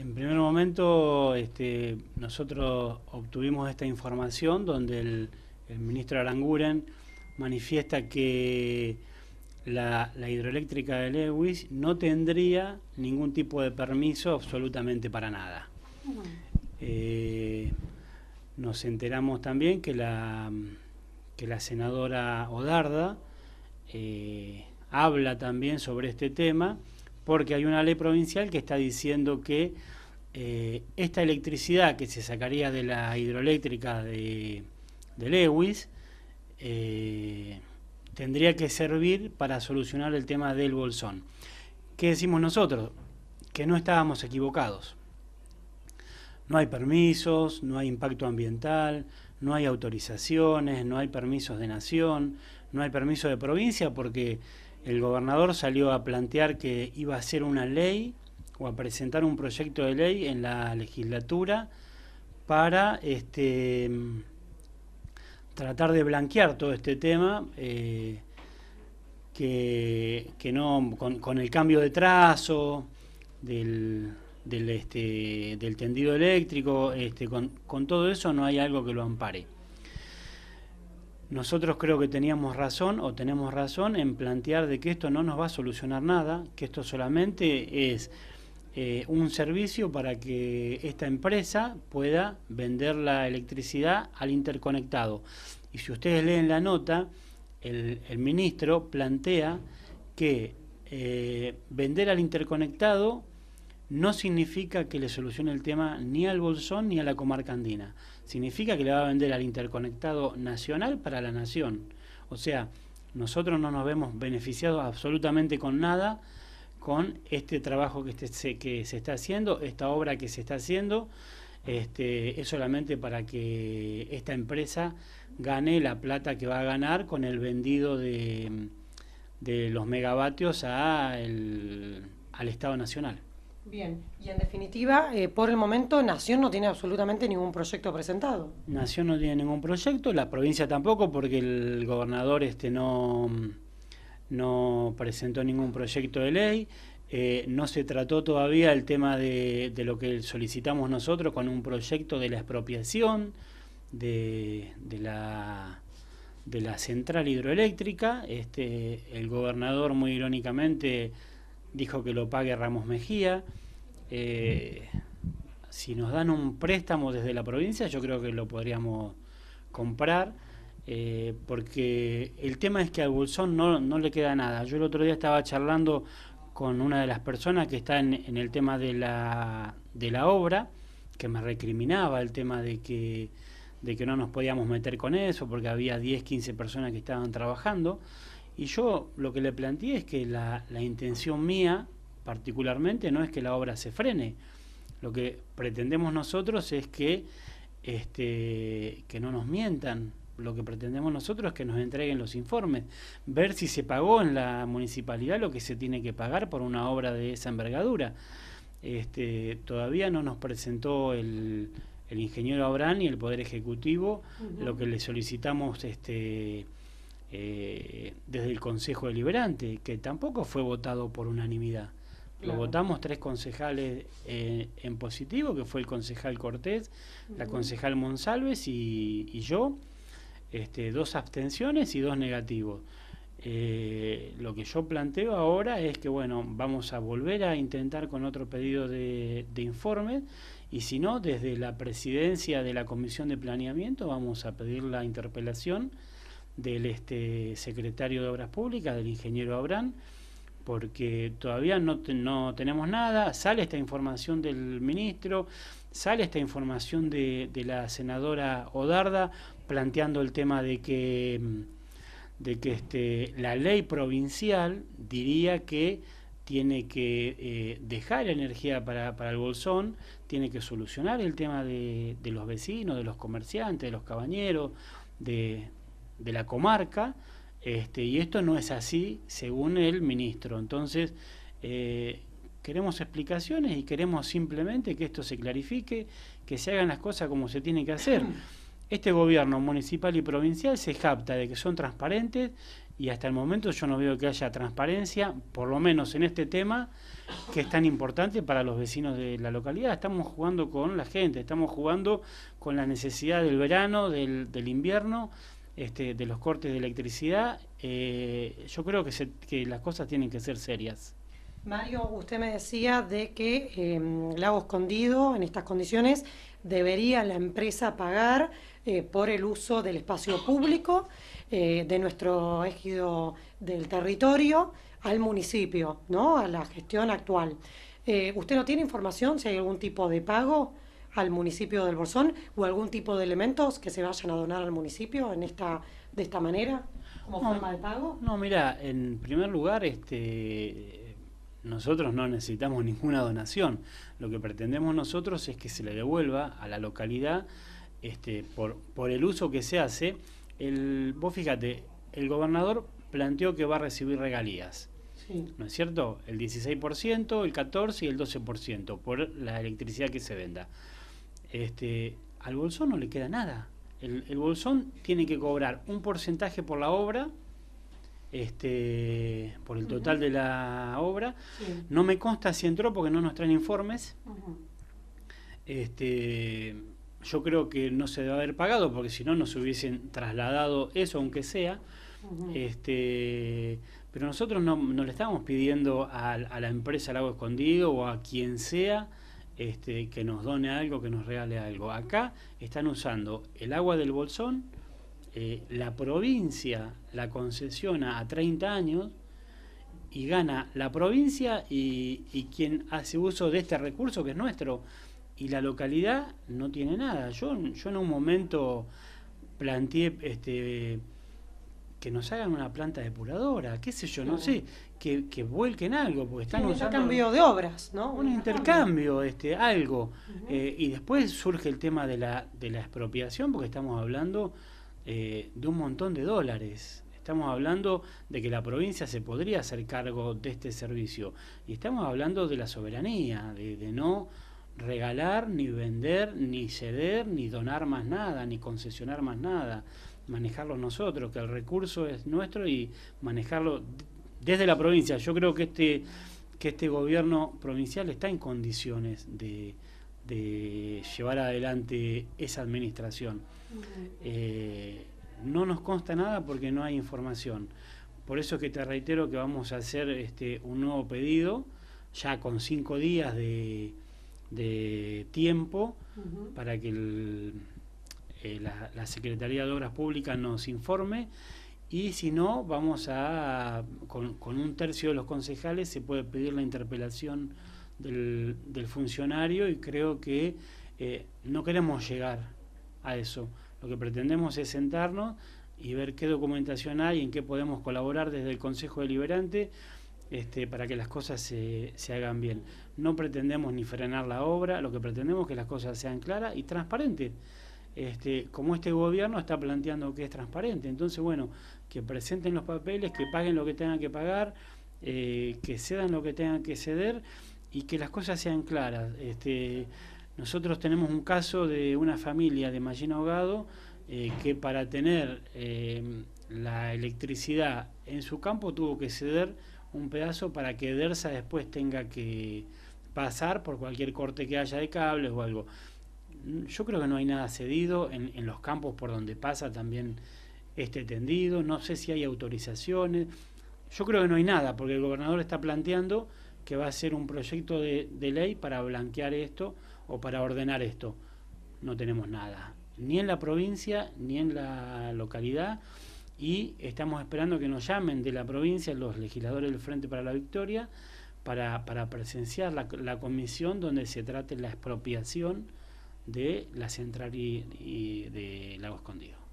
En primer momento, este, nosotros obtuvimos esta información donde el, ministro Aranguren manifiesta que la, hidroeléctrica de Lewis no tendría ningún tipo de permiso absolutamente para nada. Eh, nos enteramos también que la, senadora Odarda eh, habla también sobre este tema porque hay una ley provincial que está diciendo que eh, esta electricidad que se sacaría de la hidroeléctrica de, Lewis eh, tendría que servir para solucionar el tema del bolsón. ¿Qué decimos nosotros? Que no estábamos equivocados. No hay permisos, no hay impacto ambiental, no hay autorizaciones, no hay permisos de nación, no hay permiso de provincia porque el gobernador salió a plantear que iba a hacer una ley o a presentar un proyecto de ley en la legislatura para este, tratar de blanquear todo este tema. Eh, que, no con, el cambio de trazo del, este, tendido eléctrico este, con todo eso no hay algo que lo ampare nosotros creo que teníamos razón o tenemos razón en plantear de que esto no nos va a solucionar nada, que esto solamente es eh, un servicio para que esta empresa pueda vender la electricidad al interconectado. Y si ustedes leen la nota, el, ministro plantea que eh, vender al interconectado no significa que le solucione el tema ni al Bolsón ni a la comarca andina. Significa que le va a vender al interconectado nacional para la nación. O sea, nosotros no nos vemos beneficiados absolutamente con nada con este trabajo que, este se, está haciendo, esta obra que se está haciendo. Este, es solamente para que esta empresa gane la plata que va a ganar con el vendido de, los megavatios al Estado Nacional. Bien, y en definitiva, eh, por el momento Nación no tiene absolutamente ningún proyecto presentado. Nación no tiene ningún proyecto, la provincia tampoco, porque el gobernador este no, no presentó ningún proyecto de ley. Eh, no se trató todavía el tema de, de, lo que solicitamos nosotros con un proyecto de la expropiación de, de, la, de la central hidroeléctrica. Este, el gobernador, muy irónicamente, dijo que lo pague Ramos Mejía. Eh, si nos dan un préstamo desde la provincia, yo creo que lo podríamos comprar, eh, porque el tema es que al Bolsón no, le queda nada. Yo el otro día estaba charlando con una de las personas que está en, el tema de la, obra, que me recriminaba el tema de que, de que no nos podíamos meter con eso, porque había 10, 15 personas que estaban trabajando. Y yo lo que le planteé es que la, intención mía, particularmente, no es que la obra se frene. Lo que pretendemos nosotros es que, este, que no nos mientan, lo que pretendemos nosotros es que nos entreguen los informes, ver si se pagó en la municipalidad lo que se tiene que pagar por una obra de esa envergadura. Este, todavía no nos presentó el, el ingeniero Abrán y el Poder Ejecutivo lo que le solicitamos este, eh, desde el Consejo Deliberante, que tampoco fue votado por unanimidad. Lo votamos tres concejales eh, en positivo, que fue el concejal Cortés, la concejal Monsalves y, yo. Este, dos abstenciones y dos negativos. Eh, lo que yo planteo ahora es que, bueno, vamos a volver a intentar con otro pedido de, de informe y si no, desde la presidencia de la Comisión de Planeamiento vamos a pedir la interpelación del este secretario de Obras Públicas, del ingeniero Abrán, porque todavía no, tenemos nada, sale esta información del ministro, sale esta información de, la senadora Odarda planteando el tema de que, de que este, la ley provincial diría que tiene que eh, dejar energía para, el bolsón, tiene que solucionar el tema de, de los vecinos, de los comerciantes, de los cabañeros, de, de la comarca, este, y esto no es así según el ministro. Entonces, eh, queremos explicaciones y queremos simplemente que esto se clarifique, que se hagan las cosas como se tiene que hacer. Este gobierno municipal y provincial se jacta de que son transparentes y hasta el momento yo no veo que haya transparencia, por lo menos en este tema, que es tan importante para los vecinos de la localidad. Estamos jugando con la gente, estamos jugando con la necesidad del verano, del invierno, este, de los cortes de electricidad, eh, yo creo que, que las cosas tienen que ser serias. Mario, usted me decía de que eh, Lago Escondido, en estas condiciones, debería la empresa pagar eh, por el uso del espacio público eh, de nuestro ejido del territorio al municipio, ¿no? A la gestión actual. ¿Usted no tiene información si hay algún tipo de pago? al municipio del Bolsón o algún tipo de elementos que se vayan a donar al municipio en esta de esta manera como forma de pago? No, mira, en primer lugar, este nosotros no necesitamos ninguna donación. Lo que pretendemos nosotros es que se le devuelva a la localidad este, por, por el uso que se hace. El, vos fíjate, el gobernador planteó que va a recibir regalías. Sí. ¿No es cierto? El 16%, el 14% y el 12% por la electricidad que se venda este, al bolsón no le queda nada. El, bolsón tiene que cobrar un porcentaje por la obra, este, por el total de la obra. No me consta si entró porque no nos traen informes. Este, yo creo que no se debe haber pagado porque si no nos hubiesen trasladado eso, aunque sea. este, pero nosotros no, le estamos pidiendo a, la empresa Lago Escondido o a quien sea este, que nos done algo, que nos regale algo. Acá están usando el agua del bolsón, eh, la provincia la concesiona a 30 años y gana la provincia y, quien hace uso de este recurso que es nuestro. Y la localidad no tiene nada. Yo, yo en un momento planteé este, que nos hagan una planta depuradora, qué sé yo, no sé, que, vuelquen algo, porque están Un intercambio de obras, ¿no? Un intercambio, este, algo. Eh, y después surge el tema de la, de la expropiación, porque estamos hablando eh, de un montón de dólares. Estamos hablando de que la provincia se podría hacer cargo de este servicio. Y estamos hablando de la soberanía, de no regalar, ni vender, ni ceder, ni donar más nada, ni concesionar más nada manejarlo nosotros, que el recurso es nuestro y manejarlo desde la provincia. Yo creo que este, que este gobierno provincial está en condiciones de, llevar adelante esa administración. Eh, no nos consta nada porque no hay información. Por eso es que te reitero que vamos a hacer este, un nuevo pedido, ya con cinco días de, de tiempo, para que el eh, la, Secretaría de Obras Públicas nos informe y si no, vamos a, con, un tercio de los concejales se puede pedir la interpelación del, funcionario y creo que eh, no queremos llegar a eso. Lo que pretendemos es sentarnos y ver qué documentación hay, y en qué podemos colaborar desde el Consejo Deliberante este, para que las cosas se, se, hagan bien. No pretendemos ni frenar la obra, lo que pretendemos es que las cosas sean claras y transparentes este, como este gobierno está planteando que es transparente. Entonces, bueno, que presenten los papeles, que paguen lo que tengan que pagar, eh, que cedan lo que tengan que ceder y que las cosas sean claras. Este, nosotros tenemos un caso de una familia de Mallina Ahogado eh, que para tener eh, la electricidad en su campo tuvo que ceder un pedazo para que DERSA después tenga que pasar por cualquier corte que haya de cables o algo yo creo que no hay nada cedido en, los campos por donde pasa también este tendido, no sé si hay autorizaciones, yo creo que no hay nada, porque el gobernador está planteando que va a ser un proyecto de, ley para blanquear esto o para ordenar esto. No tenemos nada, ni en la provincia, ni en la localidad, y estamos esperando que nos llamen de la provincia los legisladores del Frente para la Victoria para, presenciar la comisión donde se trate la expropiación de la central y, de Lago Escondido.